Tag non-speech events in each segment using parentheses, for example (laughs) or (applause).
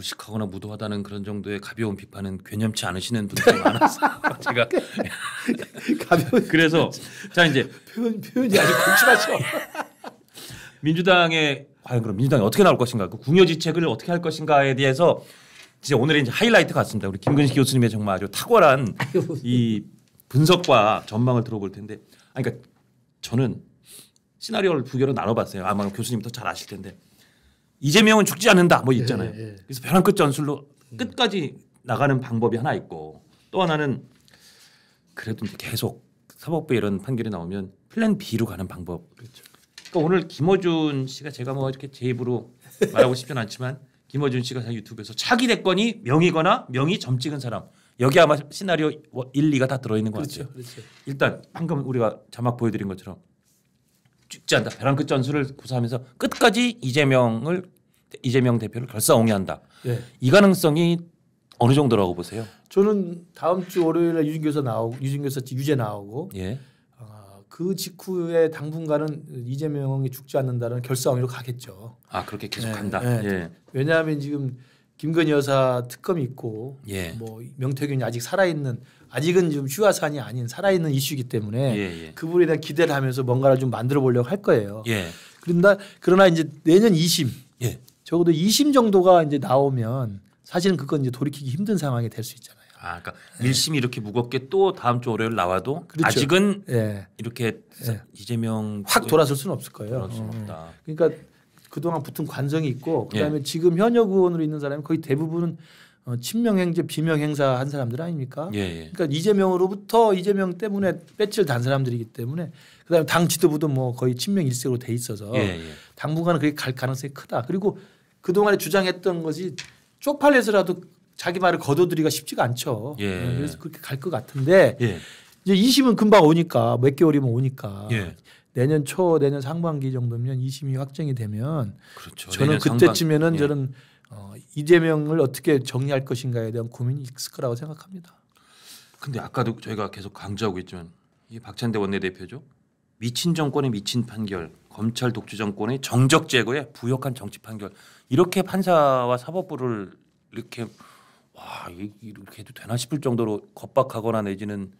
무식하거나 무도하다는 그런 정도의 가벼운 비판은 괴념치 않으시는 분들이 많아서 (laughs) 제가 (laughs) 가벼운 그래서 자 이제 표현 표현이 아주 굵직하죠. (laughs) 민주당의 과연 그럼 민주당이 어떻게 나올 것인가, 그 궁여지책을 어떻게 할 것인가에 대해서 진짜 오늘의 이제 하이라이트 같습니다. 우리 김근식 교수님의 정말 아주 탁월한 이 분석과 전망을 들어볼 텐데, 아 그러니까 저는 시나리오를 두 개로 나눠봤어요. 아마 교수님 더잘 아실 텐데 이재명은 죽지 않는다 뭐 예, 있잖아요. 예, 예. 그래서 벼랑 끝 전술로 끝까지 나가는 방법이 하나 있고 또 하나는 그래도 계속 사법부 이런 판결이 나오면 플랜 B로 가는 방법. 그렇죠. 그러니까 오늘 김어준 씨가 제가 뭐 이렇게 제 입으로 말하고 싶진 않지만 김어준 씨가 자 유튜브에서 차기 대권이 명이거나 명이 점 찍은 사람 여기 아마 시나리오 1, 2가 다 들어있는 것 그렇죠, 같아요. 그렇죠. 일단 방금 우리가 자막 보여드린 것처럼 죽지 않다. 벼랑 끝 전술을 구사하면서 끝까지 이재명을 이재명 대표를 결사옹위한다. 네. 예. 이 가능성이 어느 정도라고 보세요? 저는 다음 주 월요일에 유진 교사 나오고 유진 교사 유죄 나오고 예. 어, 그 직후에 당분간은 이재명이 죽지 않는다는 결사옹으로 가겠죠. 아 그렇게 예, 계속 네, 간다. 네. 예. 예. 왜냐하면 지금 김건희 여사 특검이 있고 예. 뭐 명태균이 아직 살아있는 아직은 좀 휴화산이 아닌 살아있는 이슈이기 때문에 예, 예. 그분에 대한 기대를 하면서 뭔가를 좀 만들어 보려고 할 거예요. 예. 그런다 그러나 이제 내년 2심 예. 적어도 2심 정도가 이제 나오면 사실은 그건 이제 돌이키기 힘든 상황이 될 수 있잖아요. 아, 그러니까 네. 1심이 이렇게 무겁게 또 다음 주 월요일 나와도 그렇죠. 아직은 네. 이렇게 네. 이재명 확 돌아설 수는 없을 거예요. 어. 그러니까 그동안 붙은 관성이 있고 그다음에 예. 지금 현역 의원으로 있는 사람이 거의 대부분은 어, 친명행제 비명행사 한 사람들 아닙니까? 예, 예. 그러니까 이재명으로부터 이재명 때문에 배치를 단 사람들이기 때문에 그다음에 당 지도부도 뭐 거의 친명 일색으로 돼 있어서 예, 예. 당분간은 그게 갈 가능성이 크다. 그리고 그 동안에 주장했던 것이 쪽팔려서라도 자기 말을 거둬들이기가 쉽지가 않죠. 예. 예, 그래서 그렇게 갈 것 같은데 이제 2심은 금방 오니까 몇 개월이면 오니까 내년 초 내년 상반기 정도면 2심이 확정이 되면 그렇죠. 저는 그때쯤에는 상반. 저는 어, 이재명을 어떻게 정리할 것인가에 대한 고민이 있을 거라고 생각합니다. 근데 아까도 저희가 계속 강조하고 있지만 이 박찬대 원내대표죠. 미친 정권의 미친 판결, 검찰 독재 정권의 정적 제거에 부역한 정치 판결 이렇게 판사와 사법부를 이렇게 와 이렇게 해도 되나 싶을 정도로 겁박하거나 내지는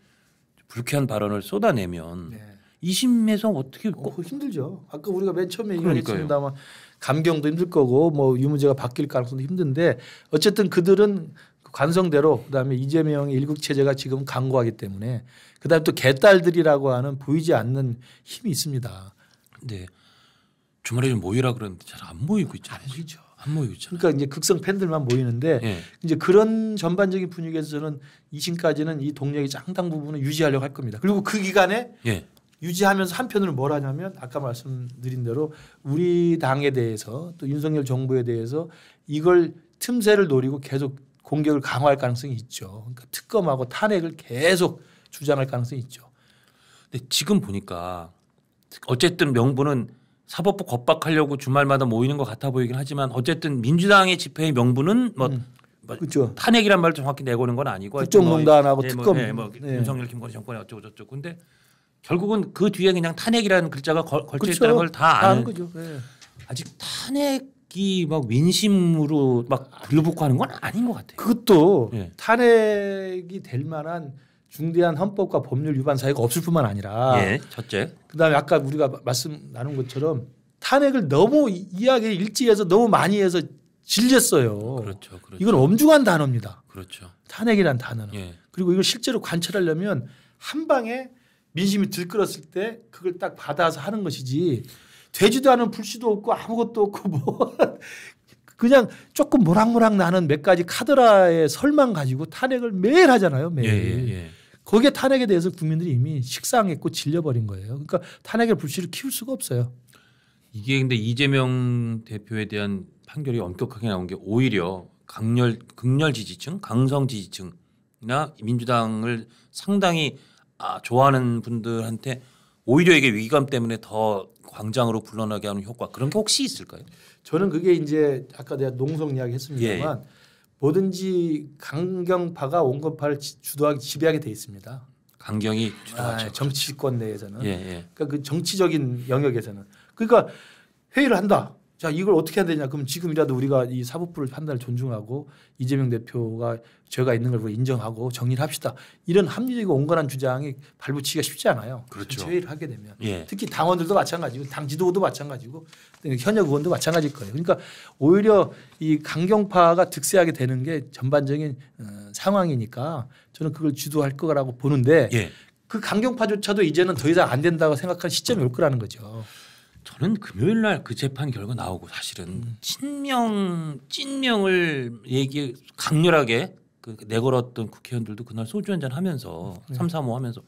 불쾌한 발언을 쏟아내면 네. 2심에서 어떻게 어, 힘들죠. 아까 우리가 맨 처음에 얘기했습니다만 감경도 힘들 거고 뭐유무제가 바뀔 가능성도 힘든데 어쨌든 그들은 관성대로 그다음에 이재명의 일국 체제가 지금 강구하기 때문에 그다음에 또 개딸들이라고 하는 보이지 않는 힘이 있습니다. 네. 주말에 모이라 그러는데 잘 안 모이고 있잖아요. 안 모이죠. 안 모이고 있잖아요. 그러니까 이제 극성 팬들만 모이는데 네. 이제 그런 전반적인 분위기에서 는이층까지는이동력이 상당 부분을 유지하려고 할 겁니다. 그리고 그 기간에 네. 유지하면서 한편으로 뭘 하냐면 아까 말씀드린 대로 우리 당에 대해서 또 윤석열 정부에 대해서 이걸 틈새를 노리고 계속 공격을 강화할 가능성이 있죠. 그러니까 특검하고 탄핵을 계속 주장할 가능성이 있죠. 근데 지금 보니까 어쨌든 명분은 사법부 겁박하려고 주말마다 모이는 것 같아 보이긴 하지만 어쨌든 민주당의 집회의 명분은 뭐 음. 그렇죠. 탄핵이란 말을 정확히 내고는 건 아니고 뭐 국정농단하고 특검 뭐, 예, 뭐 예. 뭐 네. 윤석열 김건희 정권이 어쩌고 저쩌고 근데 결국은 그 뒤에 그냥 탄핵이라는 글자가 걸, 걸쳐 있다는 그렇죠. 걸다 아는 거죠. 네. 예. 아직 탄핵이 막 민심으로 막 들러붙고 하는 건 아닌 것 같아요. 그것도 네. 탄핵이 될 만한 중대한 헌법과 법률 위반 사유가 없을 뿐만 아니라 예, 첫째. 그다음에 아까 우리가 말씀 나눈 것처럼 탄핵을 너무 이야기 일찍해서 너무 많이 해서 질렸어요. 그렇죠, 그렇죠. 이건 엄중한 단어입니다. 그렇죠. 탄핵이란 단어는. 예. 그리고 이걸 실제로 관철하려면 한 방에 민심이 들끓었을 때 그걸 딱 받아서 하는 것이지 되지도 않은 불씨도 없고 아무것도 없고 뭐 (laughs) 그냥 조금 모락모락 나는 몇 가지 카드라의 설만 가지고 탄핵을 매일 하잖아요 매일 예, 예. 예. 거기에 탄핵에 대해서 국민들이 이미 식상했고 질려버린 거예요 그러니까 탄핵의 불씨를 키울 수가 없어요 이게 근데 이재명 대표에 대한 판결이 엄격하게 나온 게 오히려 강렬 극렬 지지층 강성 지지층이나 민주당을 상당히 아, 좋아하는 분들한테 오히려 이게 위기감 때문에 더 광장으로 불러나게 하는 효과 그런 게 혹시 있을까요? 저는 그게 이제 아까 내가 농성 이야기 했습니다만 예. 예. 뭐든지 강경파가 온건파를 주도하기 지배하게 돼 있습니다. 강경이 아, 주도하죠. 아, 그렇죠. 정치권 내에서는 예, 예. 그러니까 그 정치적인 영역에서는 그러니까 회의를 한다. 자 이걸 어떻게 해야 되냐 그럼 지금이라도 우리가 이 사법부를 판단을 존중하고 이재명 대표가 죄가 있는 걸 인정하고 정리를 합시다 이런 합리적이고 온건한 주장이 발붙이기가 쉽지 않아요 그렇죠. 제를 하게 되면 예. 특히 당원들도 마찬가지고 당 지도부도 마찬가지고 현역 의원도 마찬가지일 거예요 그러니까 오히려 이 강경파가 득세하게 되는 게 전반적인 어, 상황이니까 저는 그걸 주도할 거라고 보는데 예. 그 강경파조차도 이제는 더 이상 안 된다고 생각한 시점이 올 거라는 거죠. 저는 금요일 날 그 재판 결과 나오고 사실은 음. 친명 찐명을 얘기 강렬하게 그 내걸었던 국회의원들도 그날 소주 한 잔 하면서 삼삼오 음, 네. 하면서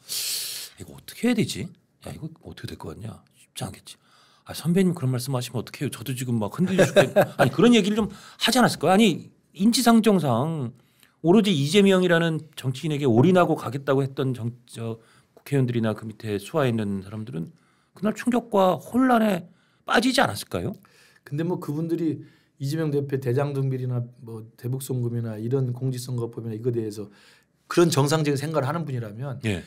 이거 어떻게 해야 되지? 야 이거 어떻게 될 것 같냐? 쉽지 않겠지. 아 선배님 그런 말씀하시면 어떡해요? 저도 지금 막 흔들려 죽겠. 아니 그런 얘기를 좀 하지 않았을까요? 아니 인지상정상 오로지 이재명이라는 정치인에게 올인하고 가겠다고 했던 정, 저 국회의원들이나 그 밑에 수화 있는 사람들은 그날 충격과 혼란에 빠지지 않았을까요? 근데 뭐 그분들이 이재명 대표 대장동비리나 뭐 대북송금이나 이런 공직선거법이나 이거 대해서 그런 정상적인 생각을 하는 분이라면 예.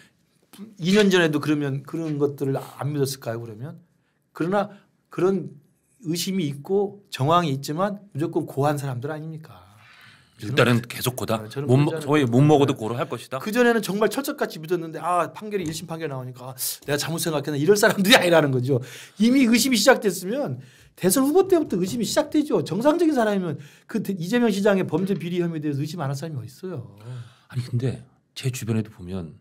2년 전에도 그러면 그런 것들을 안 믿었을까요 그러면 그러나 그런 의심이 있고 정황이 있지만 무조건 고한 사람들 아닙니까? 일단은 계속 고다. 아, 못 먹, 저희 못 먹어도 고로 할 것이다. 그 전에는 정말 철저같이 믿었는데 아 판결이 일심 판결 나오니까 아, 내가 잘못 생각했나 이럴 사람들이 (laughs) 아니라는 거죠. 이미 의심이 시작됐으면 대선 후보 때부터 의심이 시작되죠. 정상적인 사람이면 그 이재명 시장의 범죄 비리 혐의에 대해서 의심 안 할 사람이 어디 있어요. 아니 근데 제 주변에도 보면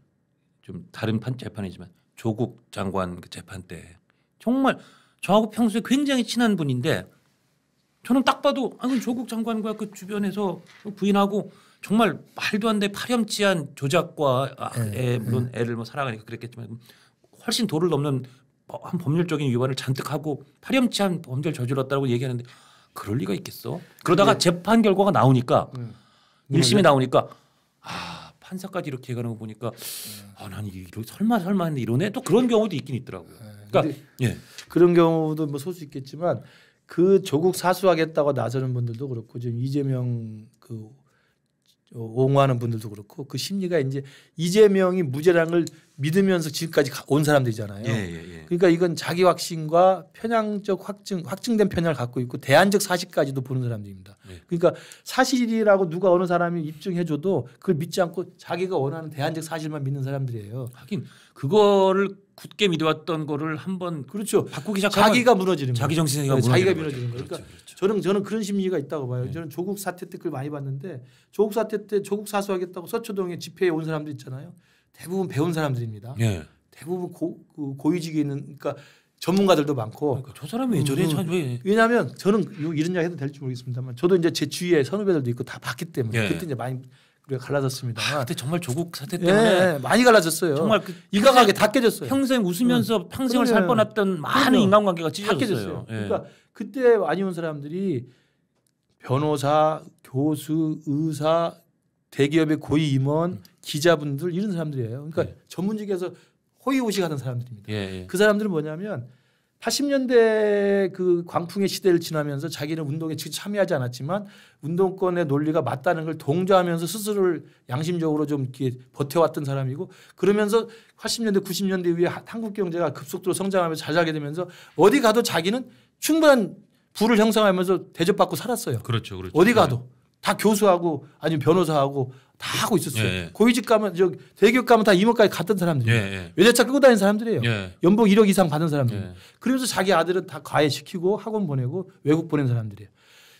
좀 다른 판, 재판이지만 조국 장관 그 재판 때 정말 저하고 평소에 굉장히 친한 분인데 저는 딱 봐도 아 그건 조국 장관과 그 주변에서 부인하고 정말 말도 안 돼 파렴치한 조작과 아, 에, 네, 예, 네. 물론 애를 뭐 사랑하니까 그랬겠지만 훨씬 도를 넘는 뭐 한 법률적인 위반을 잔뜩 하고 파렴치한 범죄를 저질렀다고 얘기하는데 그럴 리가 있겠어? 그러다가 네. 재판 결과가 나오니까 네. 일심이 네. 나오니까 아 판사까지 이렇게 해가는 거 보니까 네. 아난 이러 설마 설마 했는데 이러네 또 그런 경우도 있긴 있더라고요. 그러니까 예. 그런 경우도 뭐 소수 있겠지만 그 조국 사수하겠다고 나서는 분들도 그렇고 지금 이재명 그 옹호하는 분들도 그렇고 그 심리가 이제 이재명이 무죄랑을 믿으면서 지금까지 온 사람들이잖아요. 예, 예, 예. 그러니까 이건 자기 확신과 편향적 확증, 확증된 편향을 갖고 있고 대안적 사실까지도 보는 사람들입니다. 예. 그러니까 사실이라고 누가 어느 사람이 입증해줘도 그걸 믿지 않고 자기가 원하는 대안적 사실만 믿는 사람들이에요. 하긴 그거를 굳게 믿어왔던 거를 한번 그렇죠. 바꾸기 시작하면 자기가 무너지는 자기 정신이 네, 자가 무너지는 거예요. 그러니까 그렇죠, 그렇죠. 저는 저는 그런 심리가 있다고 봐요. 네. 저는 조국 사태 때 그걸 많이 봤는데 조국 사태 때 조국 사수하겠다고 서초동에 집회에 온 사람들 있잖아요. 대부분 배운 사람들입니다. 예. 대부분 고, 그 고위직에 있는 그러니까 전문가들도 많고. 그러니까 저 사람이 왜 저래? 음, 음. 왜. 왜냐하면 저는 이런 이야기 해도 될지 모르겠습니다만 저도 이제 제 주위에 선후배들도 있고 다 봤기 때문에 예. 그때 이제 많이 우리가 갈라졌습니다 아, 그때 정말 조국 사태 예, 때문에 예, 많이 갈라졌어요. 정말 그 일각하게 다 깨졌어요. 평생 웃으면서 음. 평생을 살 뻔했던 많은 인간관계가 찢어졌어요. 예. 그러니까 그때 많이 온 사람들이 변호사, 교수, 의사, 대기업의 고위 임원, 음. 기자분들 이런 사람들이에요. 그러니까 네. 예. 전문직에서 호의호식하는 사람들입니다. 예, 그 사람들은 뭐냐면 80년대 그 광풍의 시대를 지나면서 자기는 운동에 직접 참여하지 않았지만 운동권의 논리가 맞다는 걸 동조하면서 스스로를 양심적으로 좀 이렇게 버텨왔던 사람이고 그러면서 80년대 90년대 이후에 한국 경제가 급속도로 성장하면서 자자하게 되면서 어디 가도 자기는 충분한 부를 형성하면서 대접받고 살았어요. 그렇죠. 그렇죠. 어디 가도. 네. 다 교수하고 아니면 변호사하고 다 하고 있었어요. 예, 예. 고위직 가면 저 대기업 가면 다 이모까지 갔던 사람들이에요. 예, 예. 외제차 끌고 다니는 사람들이에요. 예. 연봉 1억 이상 받은 사람들. 예. 그러면서 자기 아들은 다 과외시키고 학원 보내고 외국 보낸 사람들이에요.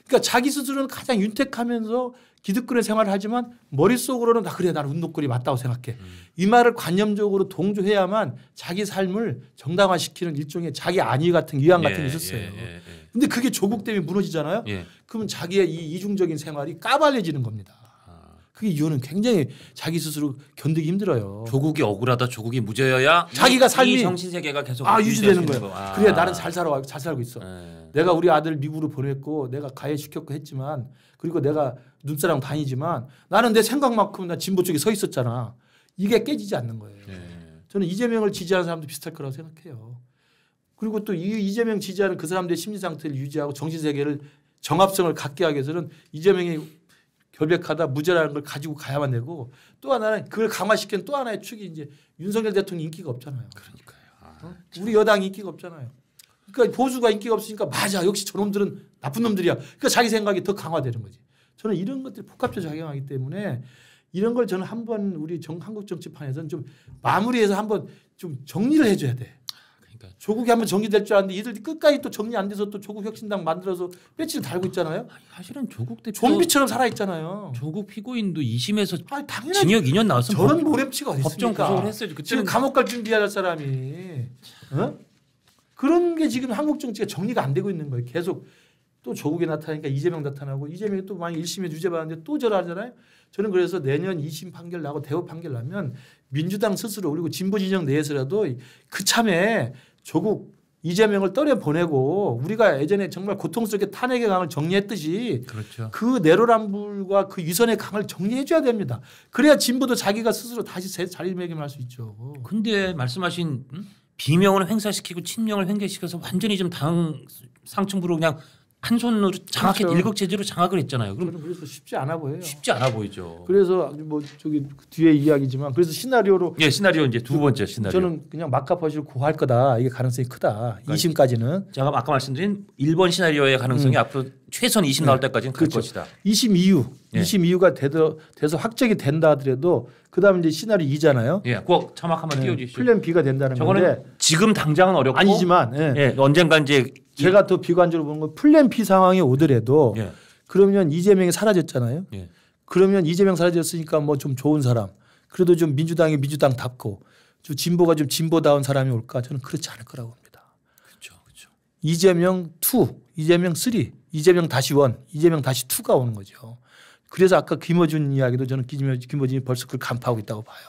그러니까 자기 스스로는 가장 윤택하면서 기득권의 생활을 하지만 머릿속으로는 나 그래 나는 운동권이 맞다고 생각해. 음. 이 말을 관념적으로 동조해야만 자기 삶을 정당화시키는 일종의 자기 안위 같은 위안 같은 게 있었어요. 근데 그게 조국 때문에 무너지잖아요. 예. 그러면 자기의 이 이중적인 생활이 까발려지는 겁니다. 아. 그게 이유는 굉장히 자기 스스로 견디기 힘들어요. 조국이 억울하다, 조국이 무죄여야 자기가 삶이 정신 세계가 계속 아 유지되는 거예요. 아. 그래 야 나는 잘 살아, 잘 살고 있어. 네. 내가 우리 아들 미국으로 보냈고 내가 가해 시켰고 했지만 그리고 내가 눈사람 다니지만 나는 내 생각만큼 나 진보 쪽에 서 있었잖아. 이게 깨지지 않는 거예요. 네. 저는 이재명을 지지하는 사람도 비슷할 거라고 생각해요. 그리고 또 이재명 지지하는 그 사람들의 심리 상태를 유지하고 정신 세계를 정합성을 갖게 하기 위해서는 이재명이 결백하다 무죄라는 걸 가지고 가야만 되고 또 하나는 그걸 강화시킨 또 하나의 축이 이제 윤석열 대통령 인기가 없잖아요. 그러니까요. 아, 어? 우리 여당 인기가 없잖아요. 그러니까 보수가 인기가 없으니까 맞아 역시 저놈들은 나쁜 놈들이야. 그러니까 자기 생각이 더 강화되는 거지. 저는 이런 것들이 복합적으로 작용하기 때문에 이런 걸 저는 한번 우리 정, 한국 정치판에서는 좀 마무리해서 한번 좀 정리를 해줘야 돼. 그러니까. 조국이 한번 정리될 줄 알았는데 이들 끝까지 또 정리 안 돼서 또 조국 혁신당 만들어서 배지를 달고 있잖아요. 아, 사실은 조국 대표 좀비처럼 살아 있잖아요. 조국 피고인도 2심에서 아니, 징역 2년 나왔으면 저런 모렴치가 법정 구속을 했어야지. 금 감옥 갈 준비할 사람이 어? 그런 게 지금 한국 정치가 정리가 안 되고 있는 거예요. 계속 또 조국에 나타나니까 이재명 나타나고 이재명이 또 만약 1심에 유죄 받는데또 절하잖아요. 저는 그래서 내년 2심 판결 나고 대법 판결 나면 민주당 스스로 그리고 진보 진영 내에서라도 그참에 조국 이재명을 떨어 보내고 우리가 예전에 정말 고통스럽게 탄핵의 강을 정리했듯이 그렇죠. 그 내로남불과 그 위선의 강을 정리해 줘야 됩니다. 그래야 진보도 자기가 스스로 다시 자리매김할 수 있죠. 근데 말씀하신 음? 비명을 행사시키고 친명을 횡계시켜서 완전히 좀 당 상층부로 그냥 한 손으로 장악해 그렇죠. 일극 제재로 장악을 했잖아요. 그럼 그래서 쉽지 않아 보여요. 쉽지 않아 보이죠. 그래서 뭐 저기 뒤에 이야기지만 그래서 시나리오로 예 시나리오 이제 두 그 번째 시나리오 저는 그냥 막가파시를 고할 거다 이게 가능성이 크다 그러니까 2심까지는 제가 아까 말씀드린 1번 시나리오의 가능성이 음. 앞으로 최소한 20 나올 네. 때까지는 그렇죠. 것이다. 20 이후 예. 20 이후가 돼서, 돼서 확정이 된다 하더라도 그다음 이제 시나리오 2잖아요. 예, 꼭 자막 한번 네. 띄워주시죠. 플랜 B가 된다는 저거는 건데 지금 당장은 어렵고 아니지만 예. 예. 언젠가 이제 제가 예. 더 비관적으로 보는 건 플랜 B 상황이 오더라도 예. 그러면 이재명이 사라졌잖아요. 예. 그러면 이재명 사라졌으니까 뭐 좀 좋은 사람 그래도 좀 민주당이 민주당답고 좀 진보가 좀 진보다운 사람이 올까 저는 그렇지 않을 거라고 봅니다. 그렇죠. 그렇죠. 이재명 2, 이재명 3, 이재명 다시 1, 이재명 다시 2가 오는 거죠. 그래서 아까 김어준 이야기도 저는 김어준이 벌써 그걸 간파하고 있다고 봐요.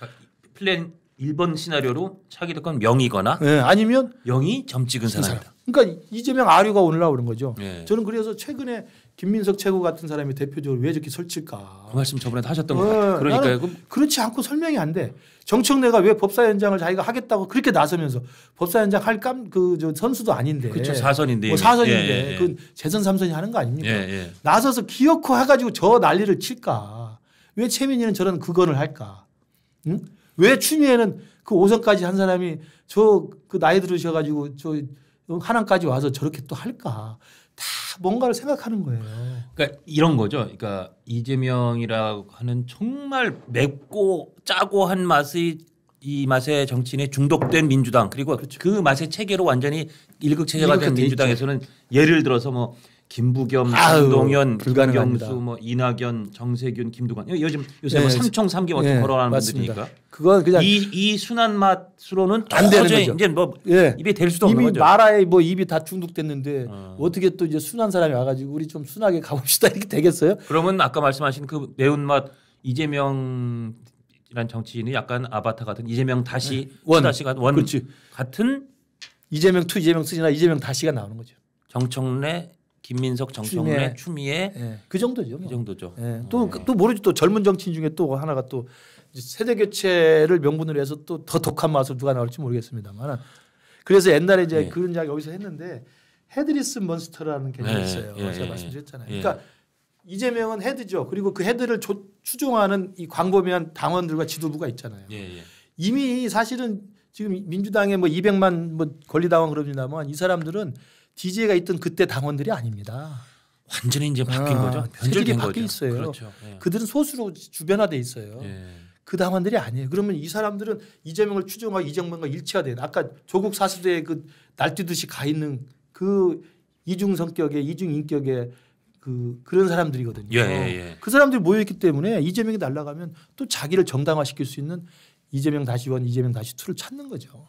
아, 플랜 1번 시나리오로 차기도 건 명이거나 네, 예, 아니면 영이 점 찍은 사람이다. 그러니까 이재명 아류가 올라오는 거죠. 네. 저는 그래서 최근에 김민석 최고 같은 사람이 대표적으로 왜 저렇게 설칠까. 그 말씀 저번에 하셨던 네, 것 같아요. 그러니까 그렇지 않고 설명이 안 돼. 정청래가 왜법사위장을 자기가 하겠다고 그렇게 나서면서 법사위장할그 선수도 아닌데. 그렇죠. 사선인데. 뭐 사선인데 예, 예, 예. 그 재선 삼선이 하는 거 아닙니까? 나서서 기어코 해가지고 저 난리를 칠까. 왜 최민희는 저런 그거를 할까? 응? 왜 추미애는 그오선까지한 사람이 저 그 나이 들으셔가지고 저 하남까지 와서 저렇게 또 할까. 다 뭔가를 생각하는 거예요. 그러니까 이런 거죠. 그러니까 이재명이라고 하는 정말 맵고 짜고 한 맛이 이 맛의 정치인에 중독된 민주당 그리고 그렇죠. 그 맛의 체계로 완전히 일극 체제가 된 민주당에서는 예를 들어서 뭐 김부겸, 김동현 김경수, 뭐 이낙연, 정세균, 김두관 요즘 요새 뭐 네. 뭐 삼총 삼계뭐 네. 거론하는 분들이니까 그건 그냥 이, 이 순한 맛으로는 안 되는 거죠. 이제 뭐 네. 입에 될 수도 없는 거죠. 마라에 뭐 입이 다 중독됐는데 어. 어떻게 또 이제 순한 사람이 와가지고 우리 좀 순하게 (laughs) 가봅시다 이렇게 되겠어요? 그러면 아까 말씀하신 그 매운 맛 이재명 이란 정치인이 약간 아바타 같은 이재명 다시 네. 원 다시 원 그렇지. 같은 이재명 투 이재명 쓰이나 이재명 다시가 나오는 거죠. 정청래 김민석, 정청래, 추미애, 예. 그, 그 정도죠. 뭐. 그 정도죠. 예. 음. 또또 그, 모르지 또 젊은 정치인 중에 또 하나가 또 세대 교체를 명분으로 해서 또 더 독한 맛으 누가 나올지 모르겠습니다만 그래서 옛날에 이제 예. 그런 이야기 여기서 했는데 헤드리스 몬스터라는 개념이 예, 있어요. 예, 제가 말씀드렸잖아요. 그러니까 이재명은 헤드죠. 그리고 그 헤드를 조, 추종하는 이 광범위한 당원들과 지도부가 있잖아요. 이미 사실은 지금 민주당에 뭐 200만 뭐 권리당원 그럽니다만 이 사람들은 DJ가 있던 그때 당원들이 아닙니다. 완전히 이제 바뀐 아, 거죠. 변질된 바뀌 있어요. 그렇죠. 예. 그들은 소수로 주변화돼 있어요. 예. 그 당원들이 아니에요. 그러면 이 사람들은 이재명을 추종하고 이정명과 일치화된 가 아까 조국 사수대에 그 날뛰듯이 가 있는 그 이중 성격의 이중 인격의 그 그런 사람들이거든요. 예, 예. 예. 그 사람들이 모여 있기 때문에 이재명이 날아가면 또 자기를 정당화시킬 수 있는 이재명 다시 원, 이재명 다시 투를 찾는 거죠.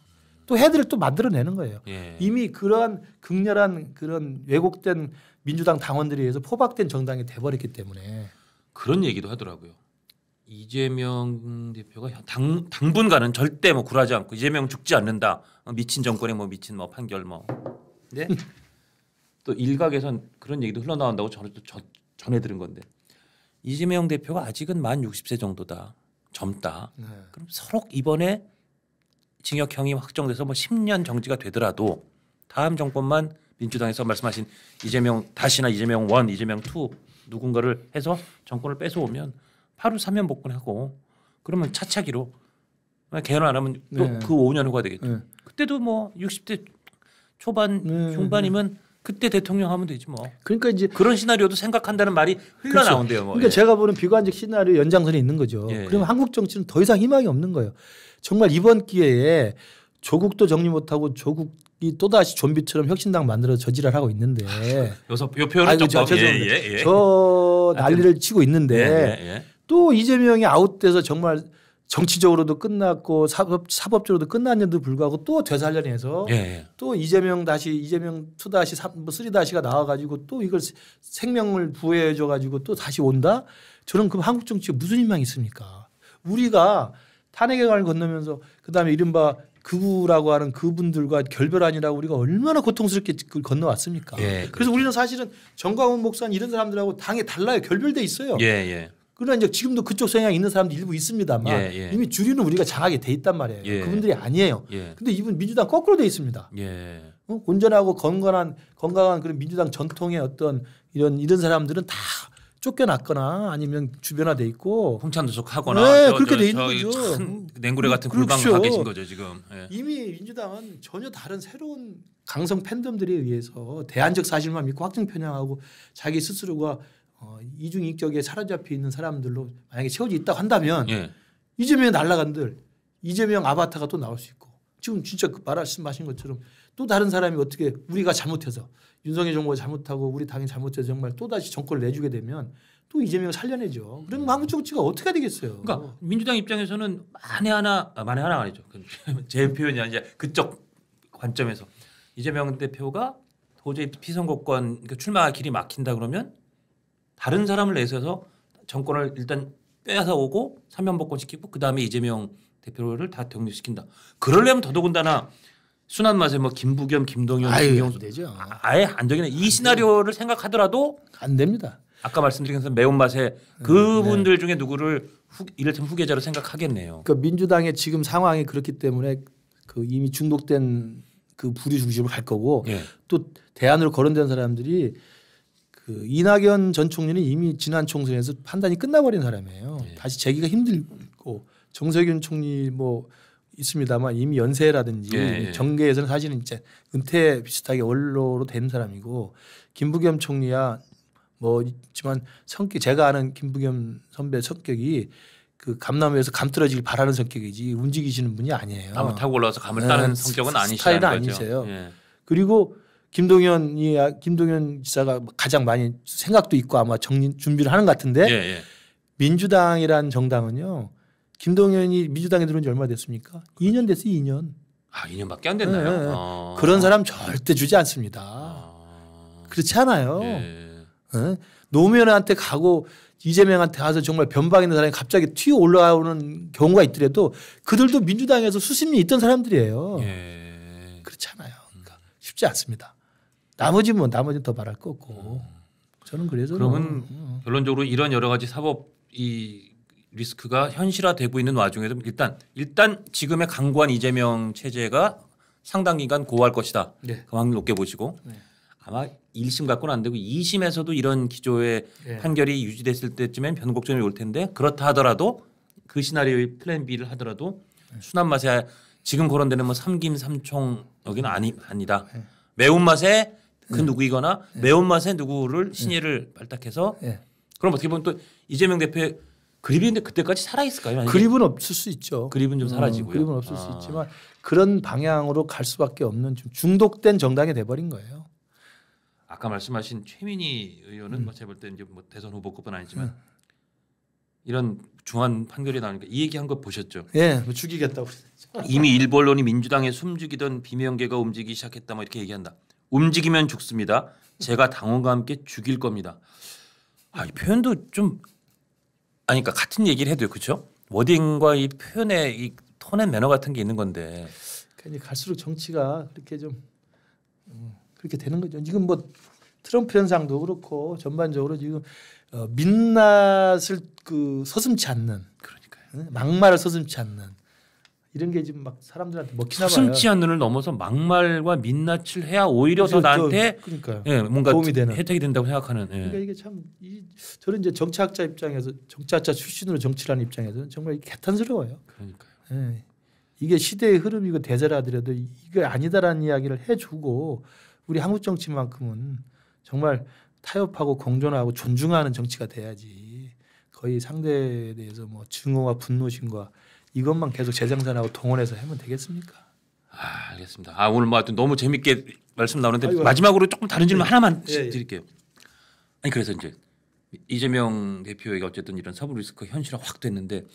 또 헤드를 또 만들어내는 거예요. 예. 이미 그러한 극렬한 그런 왜곡된 민주당 당원들에 의해서 포박된 정당이 돼버렸기 때문에 그런 얘기도 하더라고요. 이재명 대표가 당 당분간은 절대 뭐 굴하지 않고 이재명 죽지 않는다. 뭐 미친 정권에 뭐 미친 뭐 판결 뭐. 근또 네? (laughs) 일각에선 그런 얘기도 흘러나온다고 저는 또 전해 들은 건데 이재명 대표가 아직은 만 60세 정도다. 젊다. 네. 그럼 서로 이번에 징역형이 확정돼서 뭐 10년 정지가 되더라도 다음 정권만 민주당에서 말씀하신 이재명 다시나 이재명 1, 이재명 2 누군가를 해서 정권을 뺏어오면 하루 사면 복권하고 그러면 차차기로 개헌 안 하면 또그 네. 5년 그 후가 되겠죠. 네. 그때도 뭐 60대 초반 네. 중반이면 그때 대통령 하면 되지 뭐. 그러니까 이제 그런 시나리오도 생각한다는 말이 흘러나온대요. 뭐. 그렇죠. 그러니까 예. 제가 보는 비관적 시나리오 연장선이 있는 거죠. 예, 예. 그러면 한국 정치는 더 이상 희망이 없는 거예요. 정말 이번 기회에 조국도 정리 못하고 조국이 또다시 좀비처럼 혁신당 만들어 저지랄 하고 있는데. 여서요 (laughs) 표현은 아이고, 저, 죄송합니 예, 예, 저 난리를 치고 있는데 예, 또 이재명이 아웃돼서 정말 정치적으로도 끝났고 사법 사법적으로도 끝났는데도 불구하고 또 되살려내서 예. 예. 또 이재명 다시 이재명 투 다시 뭐 쓰리 다시가 나와가지고 또 이걸 생명을 부여해줘가지고 또 다시 온다. 저는 그럼 한국 정치에 무슨 희망이 있습니까? 우리가 탄핵의 강을 건너면서 그다음에 이른바 그부라고 하는 그분들과 결별하이라고 우리가 얼마나 고통스럽게 건너왔습니까? 예, 그래서 그렇죠. 우리는 사실은 정광훈 목사님 이런 사람들하고 당에 달라요. 결별돼 있어요. 예, 예. 그러나 이제 지금도 그쪽 성향이 있는 사람도 일부 있습니다만 예, 예. 이미 주류는 우리가 장하게 돼 있단 말이에요. 예. 그분들이 아니에요. 예. 근데 이분 민주당 거꾸로 돼 있습니다. 예. 어? 온전하고 건강한 건강한 그런 민주당 전통의 어떤 이런 이런 사람들은 다 쫓겨났거나 아니면 주변화돼 있고 홍찬도 속하거나 네, 그렇게 돼 있는 거죠. 음, 냉구레 같은 굴방을 그렇죠. 가 계신 거죠 지금. 예. 이미 민주당은 전혀 다른 새로운 강성 팬덤들에 의해서 대안적 사실만 믿고 확증 편향하고 자기 스스로가 어, 이중 인격에 사로잡혀 있는 사람들로 만약에 채워져 있다고 한다면 예. 이재명이 날라간들 이재명 아바타가 또 나올 수 있고 지금 진짜 그 말씀하신 것처럼 또 다른 사람이 어떻게 우리가 잘못해서 윤석열 정부가 잘못하고 우리 당이 잘못해서 정말 또 다시 정권을 내주게 되면 또 이재명을 살려내죠. 그럼 망구정치가 음. 어떻게 되겠어요? 그러니까 민주당 입장에서는 아, 만에 하나 만에 하나 아니죠. (laughs) 제 표현이 아니라 그쪽 관점에서 이재명 대표가 도저히 피선거권 그러니까 출마 길이 막힌다 그러면 다른 사람을 내세워서 정권을 일단 빼앗아 오고 사면복권 시키고 그다음에 이재명 대표를 다독립시킨다 그럴려면 더더군다나 순한 맛에 뭐 김부겸, 김동연, 김경수 되죠. 아, 아예 안 되긴 해. 이 시나리오를 생각하더라도 안 됩니다. 아까 말씀드린 것처럼 매운 맛에 그분들 음, 네. 중에 누구를 후, 이를테면 후계자로 생각하겠네요. 그러니까 민주당의 지금 상황이 그렇기 때문에 그 이미 중독된 그 부류 중심으로 갈 거고 네. 또 대안으로 거론된 사람들이 그 이낙연 전 총리는 이미 지난 총선에서 판단이 끝나버린 사람이에요. 네. 다시 재기가 힘들고 정세균 총리 뭐 있습니다만 이미 연세라든지 네. 예, 경계에서는 예. 사실은 이제 은퇴 비슷하게 원로로 된 사람이고 김부겸 총리야 뭐 있지만 성격 제가 아는 김부겸 선배 성격이 그 감나무에서 감 떨어지길 바라는 성격이지 움직이시는 분이 아니에요. 나무 타고 올라와서 감을 네. 따는 성격은 아니시라는 거죠. 아니세요. 예. 그리고 김동연이 김동연 지사가 가장 많이 생각도 있고 아마 정리 준비를 하는 것 같은데 예, 예. 민주당이란 정당은요. 김동연이 민주당에 들어온 지 얼마 됐습니까? 2년 그렇죠. 됐어요, 2년. 아, 2년밖에 안 됐나요? 네. 아. 그런 사람 절대 주지 않습니다. 아. 그렇지 않아요. 예. 네. 노무현한테 가고 이재명한테 가서 정말 변방 있는 사람이 갑자기 튀어 올라오는 경우가 있더라도 그들도 민주당에서 수심이 있던 사람들이에요. 예. 그렇잖아요. 그러니까 쉽지 않습니다. 나머지 뭐 나머지 더 바랄 거 없고 저는 그래서 그러면 뭐, 어. 결론적으로 이런 여러 가지 사법 이 리스크가 현실화되고 있는 와중에도 일단 일단 지금의 강구한 이재명 체제가 상당 기간 고할 것이다. 네. 그 확률 높게 보시고 네. 아마 1심 갖고는 안 되고 2심에서도 이런 기조의 네. 판결이 유지됐을 때쯤엔 변곡점이 올 텐데 그렇다 하더라도 그 시나리오의 플랜 B를 하더라도 네. 순한 맛에 지금 거론되는 뭐 삼김 삼총 여기는 아니 아니다. 네. 매운 맛에 그 네. 누구이거나 예. 매운맛에 누구를 예. 신의를 발탁해서 그럼 어떻게 보면 또 이재명 대표의 그립이 데 그때까지 살아있을까요? 그립은 없을 수 있죠. 그립은 좀 어, 사라지고요. 음, 그립은 없을 아. 수 있지만 그런 방향으로 갈 수밖에 없는 좀 중독된 정당이 돼버린 거예요. 아까 말씀하신 최민희 의원은 음. 뭐 제가 볼때 이제 뭐 대선 후보급은 아니지만 음. 이런 중한 판결이 나오니까 이 얘기한 거 보셨죠? 예, 뭐 죽이겠다고. 이미 일본 론이 민주당에 숨죽이던 비명계가 움직이기 시작했다 뭐 이렇게 얘기한다. 움직이면 죽습니다. 제가 당원과 함께 죽일 겁니다. 아, 이 표현도 좀 아니 까 그러니까 같은 얘기를 해도 그렇죠? 워딩과 이 표현의 이 톤의 매너 같은 게 있는 건데. 그러 갈수록 정치가 그렇게 좀 음, 그렇게 되는 거죠. 지금 뭐 트럼프 현상도 그렇고 전반적으로 지금 어, 민낯을 그 서슴지 않는 그러니까요. 막말을 서슴지 않는 이런 게 지금 막 사람들한테 먹히나 봐요. 숨치한 눈을 넘어서 막말과 민낯을 해야 오히려 더 나한테 그러니까 예, 뭔가 도움이 되는 혜택이 된다고 생각하는. 예. 그러니까 이게 참 이, 저는 이제 정치학자 입장에서 정치학자 출신으로 정치라는 입장에서는 정말 개탄스러워요. 그러니까 예. 이게 시대의 흐름이고 대절하더라도 이게 아니다라는 이야기를 해주고 우리 한국 정치만큼은 정말 타협하고 공존하고 존중하는 정치가 돼야지 거의 상대에 대해서 뭐 증오와 분노심과 이것만 계속 재정산하고 동원해서 하면 되겠습니까? 아, 알겠습니다. 아, 오늘 뭐하여 너무 재밌게 말씀 나오는데 아이고. 마지막으로 조금 다른 질문 네. 하나만 네. 드릴게요. 아니 그래서 이제 이재명 대표에게 어쨌든 이런 서부 리스크 현실화 확 됐는데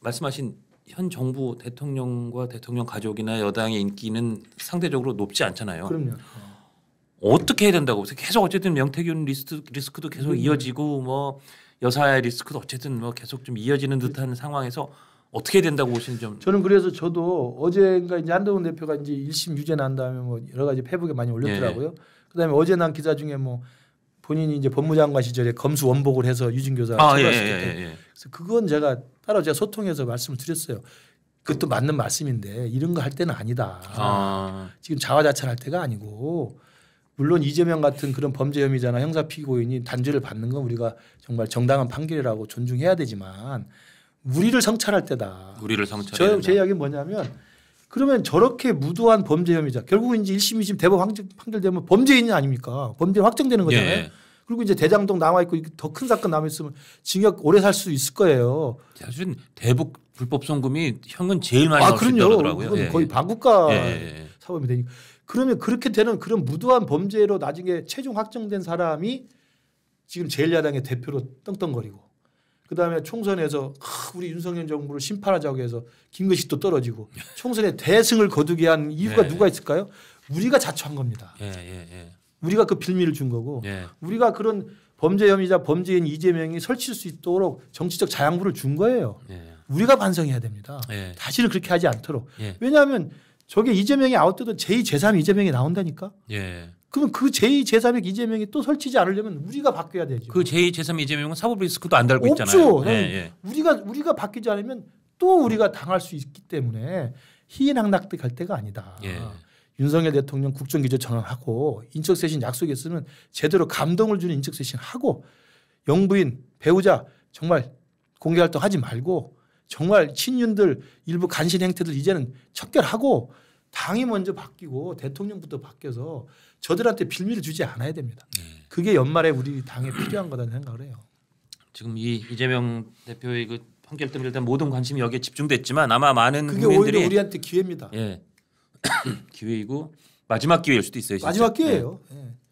말씀하신 현 정부 대통령과 대통령 가족이나 여당의 인기는 상대적으로 높지 않잖아요. 그럼요. 어. 어떻게 해야 된다고 보세요? 계속 어쨌든 명태균 리스트, 리스크도 계속 음. 이어지고 뭐 여사의 리스크도 어쨌든 뭐 계속 좀 이어지는 듯한 상황에서 어떻게 된다고 보시는 점? 저는 그래서 저도 어제인가 이제 한동훈 대표가 이제 일심 유죄 난 다음에 뭐 여러 가지 페북에 많이 올렸더라고요. 예. 예. 그다음에 어제 난 기사 중에 뭐 본인이 이제 법무장관 시절에 검수 원복을 해서 유진교사 아, 예, 예, 예, 예, 그래서 그건 제가 따로 제가 소통해서 말씀을 드렸어요. 그것도 맞는 말씀인데 이런 거 할 때는 아니다. 아. 지금 자화자찬할 때가 아니고 물론 이재명 같은 그런 범죄 혐의자나 형사 피고인이 단죄를 받는 건 우리가 정말 정당한 판결이라고 존중해야 되지만 우리를 성찰할 때다. 우리를 성찰. 제 이야기는 뭐냐면 그러면 저렇게 무도한 범죄 혐의자 결국은 이제 1심 2심 대법 판결되면 범죄인 아닙니까? 범죄 확정되는 거잖아요. 예, 예. 그리고 이제 대장동 남아 있고 더 큰 사건 남아 있으면 징역 오래 살 수 있을 거예요. 사실 대북 불법 송금이 형은 제일 많이 아, 나올 그럼요. 더라고 예. 거의 반국가 예. 예, 예. 사범이 되니까. 그러면 그렇게 되는 그런 무도한 범죄로 나중에 최종 확정된 사람이 지금 제일야당의 대표로 떵떵거리고 그다음에 총선에서 아, 우리 윤석열 정부를 심판하자고 해서 김근식도 떨어지고 (laughs) 총선에 대승을 거두게 한 이유가 네. 누가 있을까요? 우리가 자초한 겁니다. 네, 네, 우리가 그 빌미를 준 거고 우리가 그런 범죄 혐의자 범죄인 이재명이 설치할 수 있도록 정치적 자양분을 준 거예요. 우리가 반성해야 됩니다. 다시는 그렇게 하지 않도록. 왜냐하면 저게 이재명이 아웃돼도 제2 제3 이재명이 나온다니까. 그럼 그 제2, 제3의 이재명이 또 설치지 않으려면 우리가 바뀌어야 되죠. 그 제2, 제3의 이재명은 사법 리스크도 안 달고 없죠. 있잖아요. 예, 예. 우리가 우리가 바뀌지 않으면 또 우리가 당할 수 있기 때문에 희인항락도 갈 때가 아니다. 예. 윤석열 대통령 국정기조 전환하고 인적쇄신 약속했으면 제대로 감동을 주는 인적쇄신 하고 영부인 배우자 정말 공개활동 하지 말고 정말 친윤들 일부 간신 행태들 이제는 척결하고 당이 먼저 바뀌고 대통령부터 바뀌어서 저들한테 빌미를 주지 않아야 됩니다. 네. 그게 연말에 우리 당에 필요한 거라 생각을 해요. 지금 이 이재명 대표의 그 판결 때문에 일단 모든 관심이 여기에 집중됐지만 아마 많은 그게 국민들이 오히려 우리한테 기회입니다. 예. (coughs) 기회이고 마지막 기회일 수도 있어요. 진짜. 마지막 기회예요. 예. 예.